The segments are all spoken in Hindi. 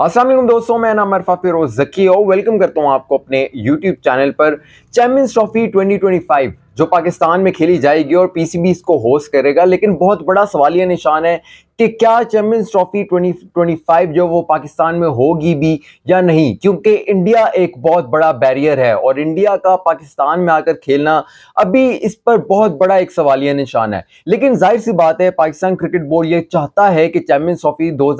असलम दोस्तों मैं नाम अरफा फिरोज जकी हो वेलकम करता हूँ आपको अपने यूट्यूब चैनल पर चैम्पियंस ट्रॉफी 2025 जो पाकिस्तान में खेली जाएगी और पीसीबी इसको होस्ट करेगा लेकिन बहुत बड़ा सवाल यह निशान है कि क्या चैंपियंस ट्रॉफी 2025 जो वो पाकिस्तान में होगी भी या नहीं क्योंकि इंडिया एक बहुत बड़ा बैरियर है और इंडिया का पाकिस्तान में आकर खेलना अभी इस पर बहुत बड़ा एक सवालिया निशान है लेकिन जाहिर सी बात है पाकिस्तान क्रिकेट बोर्ड ये चाहता है कि चैंपियंस ट्रॉफी दो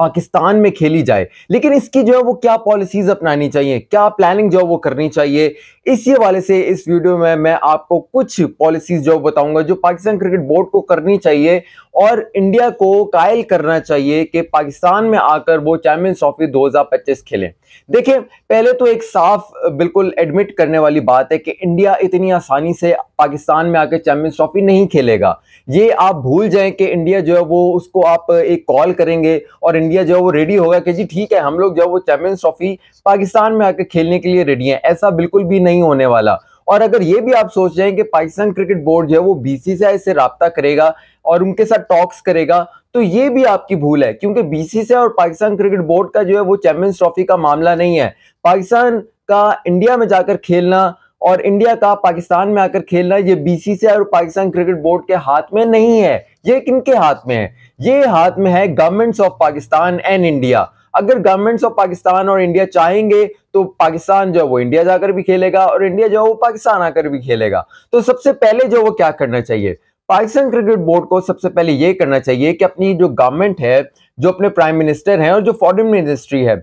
पाकिस्तान में खेली जाए लेकिन इसकी जो है वो क्या पॉलिसीज अपनानी चाहिए क्या प्लानिंग जो है वो करनी चाहिए इसी वाले से इस वीडियो में मैं आपको कुछ पॉलिसीज जो बताऊंगा जो पाकिस्तान क्रिकेट बोर्ड को करनी चाहिए और इंडिया इंडिया को कायल करना चाहिए कि पाकिस्तान में आकर वो चैंपियंस ट्रॉफी 2025 खेलें देखिए पहले तो एक साफ बिल्कुल एडमिट करने वाली बात है कि इंडिया इतनी आसानी से पाकिस्तान में आकर चैंपियंस ट्रॉफी नहीं खेलेगा ये आप भूल जाएं कि इंडिया जो है वो उसको आप एक कॉल करेंगे और इंडिया जो है वो रेडी होगा कि जी ठीक है हम लोग जो है वो चैंपियंस ट्रॉफी पाकिस्तान में आकर खेलने के लिए रेडी हैं ऐसा बिल्कुल भी नहीं होने वाला और अगर ये भी आप सोच रहे हैं कि पाकिस्तान क्रिकेट बोर्ड जो है वो बीसीसीआई से रबता करेगा और उनके साथ टॉक्स करेगा तो ये भी आपकी भूल है क्योंकि बीसीसीआई और पाकिस्तान क्रिकेट बोर्ड का जो है वो चैंपियंस ट्रॉफी का मामला नहीं है पाकिस्तान का इंडिया में जाकर खेलना और इंडिया का पाकिस्तान में आकर खेलना ये बीसीसीआई और पाकिस्तान क्रिकेट बोर्ड के हाथ में नहीं है ये किनके हाथ में है ये हाथ में है governments of Pakistan and India अगर गवर्नमेंट्स ऑफ पाकिस्तान और इंडिया चाहेंगे तो पाकिस्तान जो है वो इंडिया जाकर भी खेलेगा और इंडिया जो है वो पाकिस्तान आकर भी खेलेगा तो सबसे पहले जो वो क्या करना चाहिए पाकिस्तान क्रिकेट बोर्ड को सबसे पहले ये करना चाहिए कि अपनी जो गवर्नमेंट है जो अपने प्राइम मिनिस्टर हैं और जो फॉरन मिनिस्ट्री है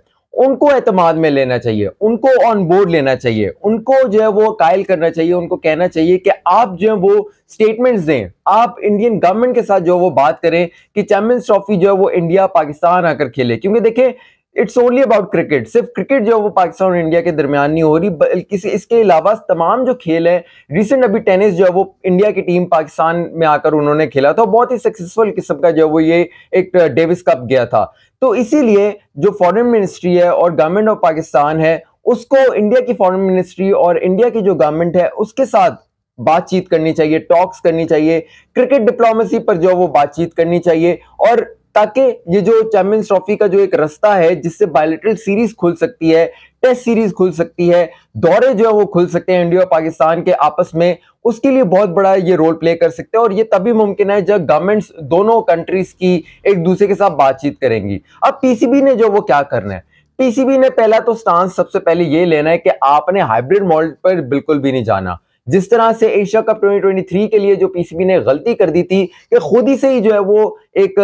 उनको एतमाद में लेना चाहिए उनको ऑन बोर्ड लेना चाहिए उनको जो है वो कायल करना चाहिए उनको कहना चाहिए कि आप जो है वो स्टेटमेंट्स दें आप इंडियन गवर्नमेंट के साथ जो वो बात करें कि चैंपियंस ट्रॉफी जो है वो इंडिया पाकिस्तान आकर खेले क्योंकि देखें इट्स ओनली अबाउट क्रिकेट सिर्फ क्रिकेट जो है वो पाकिस्तान और इंडिया के दरमियान नहीं हो रही बल्कि इसके अलावा तमाम जो खेल हैं रिसेंट अभी टेनिस जो है वो इंडिया की टीम पाकिस्तान में आकर उन्होंने खेला था बहुत ही सक्सेसफुल किस्म का जो है वो ये एक डेविस कप गया था तो इसीलिए जो फॉरेन मिनिस्ट्री है और गवर्नमेंट ऑफ पाकिस्तान है उसको इंडिया की फॉरेन मिनिस्ट्री और इंडिया की जो गवर्नमेंट है उसके साथ बातचीत करनी चाहिए टॉक्स करनी चाहिए क्रिकेट डिप्लोमेसी पर जो वो बातचीत करनी चाहिए और ताकि ये जो चैंपियंस ट्रॉफी का जो एक रास्ता है जिससे बायोलिटल सीरीज खुल सकती है टेस्ट सीरीज खुल सकती है दौरे जो है वो खुल सकते हैं इंडिया और पाकिस्तान के आपस में उसके लिए बहुत बड़ा ये रोल प्ले कर सकते हैं और ये तभी मुमकिन है जब गवर्नमेंट्स दोनों कंट्रीज की एक दूसरे के साथ बातचीत करेंगी अब पीसीबी ने जो वो क्या करना है पीसीबी ने पहला तो स्टांस सबसे पहले ये लेना है कि आपने हाइब्रिड मॉडल पर बिल्कुल भी नहीं जाना जिस तरह से एशिया कप 2023 के लिए जो पीसीबी ने गलती कर दी थी कि खुद ही से ही जो है वो एक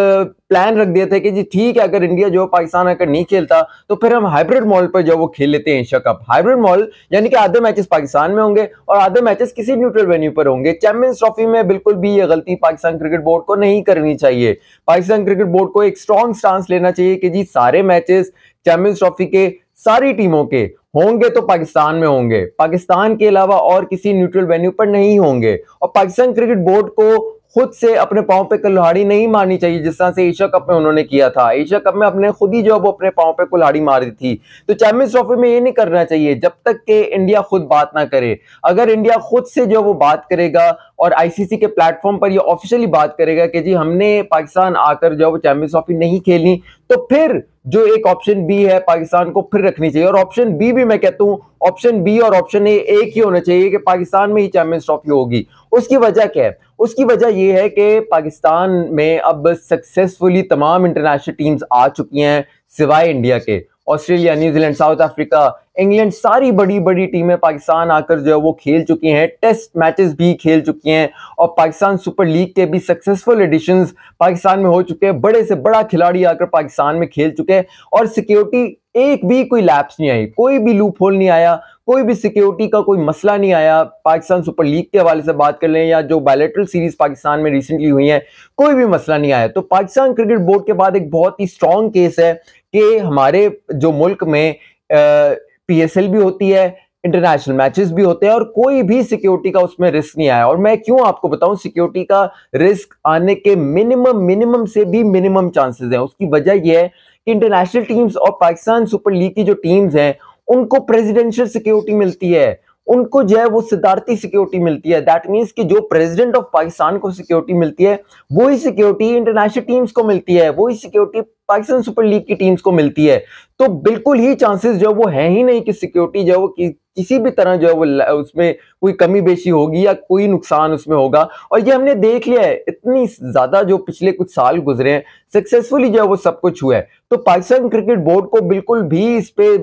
प्लान रख दिया था कि जी ठीक है अगर इंडिया जो पाकिस्तान अगर नहीं खेलता तो फिर हम हाइब्रिड मॉल पर जो वो खेल लेते हैं एशिया कप हाइब्रिड मॉल यानी कि आधे मैचेस पाकिस्तान में होंगे और आधे मैचेस किसी न्यूट्रल वेन्यू पर होंगे चैंपियंस ट्रॉफी में बिल्कुल भी ये गलती पाकिस्तान क्रिकेट बोर्ड को नहीं करनी चाहिए पाकिस्तान क्रिकेट बोर्ड को एक स्ट्रॉन्ग स्टांस लेना चाहिए कि जी सारे मैचेस चैंपियंस ट्रॉफी के सारी टीमों के होंगे तो पाकिस्तान में होंगे पाकिस्तान के अलावा और किसी न्यूट्रल वेन्यू पर नहीं होंगे और पाकिस्तान क्रिकेट बोर्ड को खुद से अपने पाँव पे कुल्हाड़ी नहीं मारनी चाहिए जिस तरह से एशिया कप में उन्होंने किया था एशिया कप में अपने खुद ही जो है वो अपने पाँव पे कुल्हाड़ी मारी थी तो चैंपियंस ट्रॉफी में ये नहीं करना चाहिए जब तक के इंडिया खुद बात ना करे अगर इंडिया खुद से जो वो बात करेगा और आईसीसी के प्लेटफॉर्म पर ये ऑफिशियली बात करेगा कि जी हमने पाकिस्तान आकर जो है वो चैंपियंस ट्रॉफी नहीं खेली तो फिर जो एक ऑप्शन बी है पाकिस्तान को फिर रखनी चाहिए और ऑप्शन बी भी मैं कहता हूं ऑप्शन बी और ऑप्शन ए एक ही होना चाहिए कि पाकिस्तान में ही चैंपियंस ट्रॉफी होगी उसकी वजह क्या है उसकी वजह यह है कि पाकिस्तान में अब सक्सेसफुली तमाम इंटरनेशनल टीम्स आ चुकी हैं सिवाय इंडिया के Australia New Zealand South Africa England सारी बड़ी बड़ी टीमें पाकिस्तान आकर जो है वो खेल चुकी हैं टेस्ट मैचेस भी खेल चुकी हैं और पाकिस्तान सुपर लीग के भी सक्सेसफुल एडिशन पाकिस्तान में हो चुके हैं बड़े से बड़ा खिलाड़ी आकर पाकिस्तान में खेल चुके हैं और सिक्योरिटी एक भी कोई लैप्स नहीं आई कोई भी लूप होल नहीं आया कोई भी सिक्योरिटी का कोई मसला नहीं आया पाकिस्तान सुपर लीग के हवाले से बात कर लें या जो बायोलेट्रल सीरीज पाकिस्तान में रिसेंटली हुई है कोई भी मसला नहीं आया तो पाकिस्तान क्रिकेट बोर्ड के बाद एक बहुत ही स्ट्रॉन्ग केस है कि हमारे जो मुल्क में पीएसएल भी होती है इंटरनेशनल मैचेस भी होते हैं और कोई भी सिक्योरिटी का उसमें रिस्क नहीं आया और मैं क्यों आपको बताऊं सिक्योरिटी का रिस्क आने के मिनिमम मिनिमम से भी मिनिमम चांसेस हैं उसकी वजह यह है कि इंटरनेशनल टीम्स और पाकिस्तान सुपर लीग की जो टीम्स हैं उनको प्रेसिडेंशियल सिक्योरिटी मिलती है उनको जो है वो सिद्धार्थी सिक्योरिटी मिलती है दैट मीन्स कि जो प्रेसिडेंट ऑफ पाकिस्तान को सिक्योरिटी मिलती है वही सिक्योरिटी इंटरनेशनल टीम्स को मिलती है वही सिक्योरिटी पाकिस्तान सुपर लीग की टीम्स को मिलती है तो बिल्कुल ही चांसेस जो वो है ही नहीं कि सिक्योरिटी जो वो कि, किसी भी तरह जो है वो उसमें कोई कमी बेशी होगी या कोई नुकसान उसमें होगा और ये हमने देख लिया है इतनी ज़्यादा जो पिछले कुछ साल गुजरे हैं सक्सेसफुली जो है वो सब कुछ हुआ है तो पाकिस्तान क्रिकेट बोर्ड को बिल्कुल भी इस पर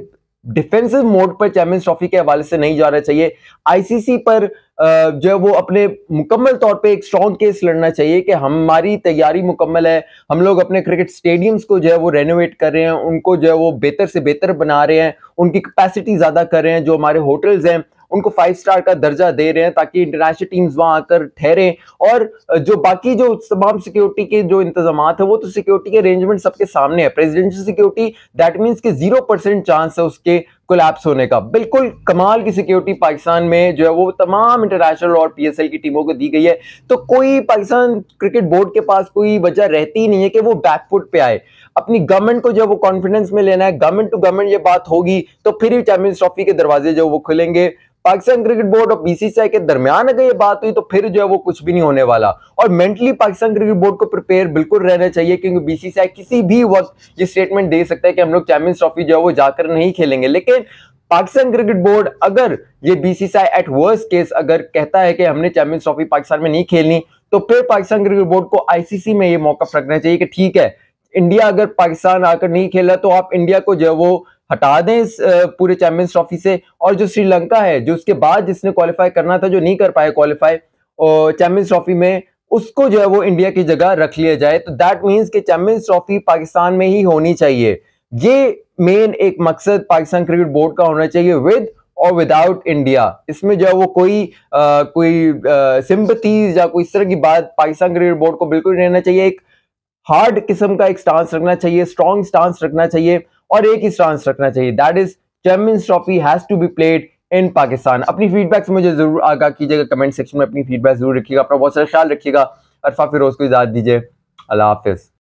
डिफेंसिव मोड पर चैंपियंस ट्रॉफी के हवाले से नहीं जाना चाहिए आईसीसी पर जो है वो अपने मुकम्मल तौर पे एक स्ट्रॉन्ग केस लड़ना चाहिए कि हमारी तैयारी मुकम्मल है हम लोग अपने क्रिकेट स्टेडियम्स को जो है वो रेनोवेट कर रहे हैं उनको जो है वो बेहतर से बेहतर बना रहे हैं उनकी कैपेसिटी ज़्यादा कर रहे हैं जो हमारे होटल्स हैं उनको फाइव स्टार का दर्जा दे रहे हैं ताकि इंटरनेशनल टीम्स वहां आकर ठहरे और जो बाकी जो तमाम सिक्योरिटी के जो इंतजाम है वो तो सिक्योरिटी के अरेंजमेंट सबके सामने है प्रेजिडेंशियल सिक्योरिटी दैट मीन्स के जीरो चांस है उसके कोलैप्स होने का बिल्कुल कमाल की सिक्योरिटी पाकिस्तान में जो है वो तमाम इंटरनेशनल और पीएसएल की टीमों को दी गई है तो कोई पाकिस्तान क्रिकेट बोर्ड के पास कोई वजह रहती ही नहीं है कि वो बैकफुट पे आए अपनी गवर्नमेंट को जो है वो कॉन्फिडेंस में लेना है गवर्नमेंट टू गवर्नमेंट ये बात होगी तो फिर ही चैंपियंस ट्रॉफी के दरवाजे जो वो खुलेंगे पाकिस्तान क्रिकेट बोर्ड और बीसीसीआई के दरमियान अगर ये बात हुई तो फिर जो है वो कुछ भी नहीं होने वाला और मेंटली पाकिस्तान क्रिकेट बोर्ड को प्रिपेयर बिल्कुल रहना चाहिए क्योंकि बीसीसीआई किसी भी वक्त ये स्टेटमेंट दे सकता है कि हम लोग चैंपियंस ट्रॉफी जो है वो जाकर नहीं खेलेंगे लेकिन पाकिस्तान क्रिकेट बोर्ड अगर ये बीसीसीआई एट वर्स्ट केस अगर कहता है कि हमने चैंपियंस ट्रॉफी पाकिस्तान में नहीं खेलनी तो फिर पाकिस्तान क्रिकेट बोर्ड को आईसीसी में ये मौका रखना चाहिए कि ठीक है इंडिया अगर पाकिस्तान आकर नहीं खेला तो आप इंडिया को जो है वो हटा दें इस पूरे चैंपियंस ट्रॉफी से और जो श्रीलंका है जो उसके बाद जिसने क्वालिफाई करना था जो नहीं कर पाए क्वालिफाई और चैंपियंस ट्रॉफी में उसको जो है वो इंडिया की जगह रख लिया जाए तो दैट मीन्स कि चैंपियंस ट्रॉफी पाकिस्तान में ही होनी चाहिए ये मेन एक मकसद पाकिस्तान क्रिकेट बोर्ड का होना चाहिए विद और विदाउट इंडिया इसमें जो है वो कोई आ, कोई सिंपथीज या कोई इस तरह की बात पाकिस्तान क्रिकेट बोर्ड को बिल्कुल नहीं रहना चाहिए एक हार्ड किस्म का एक स्टांस रखना चाहिए स्ट्रॉन्ग स्टांस रखना चाहिए और एक ही स्टांस रखना चाहिए that is Champions Trophy has to be played in Pakistan अपनी फीडबैक्स मुझे जरूर आगा कीजिएगा कमेंट सेक्शन में अपनी फीडबैक जरूर रखिएगा अपना बहुत सारा ख्याल रखिएगा अरफा फिरोज को इजाज़त दीजिए अल्लाह हाफिज़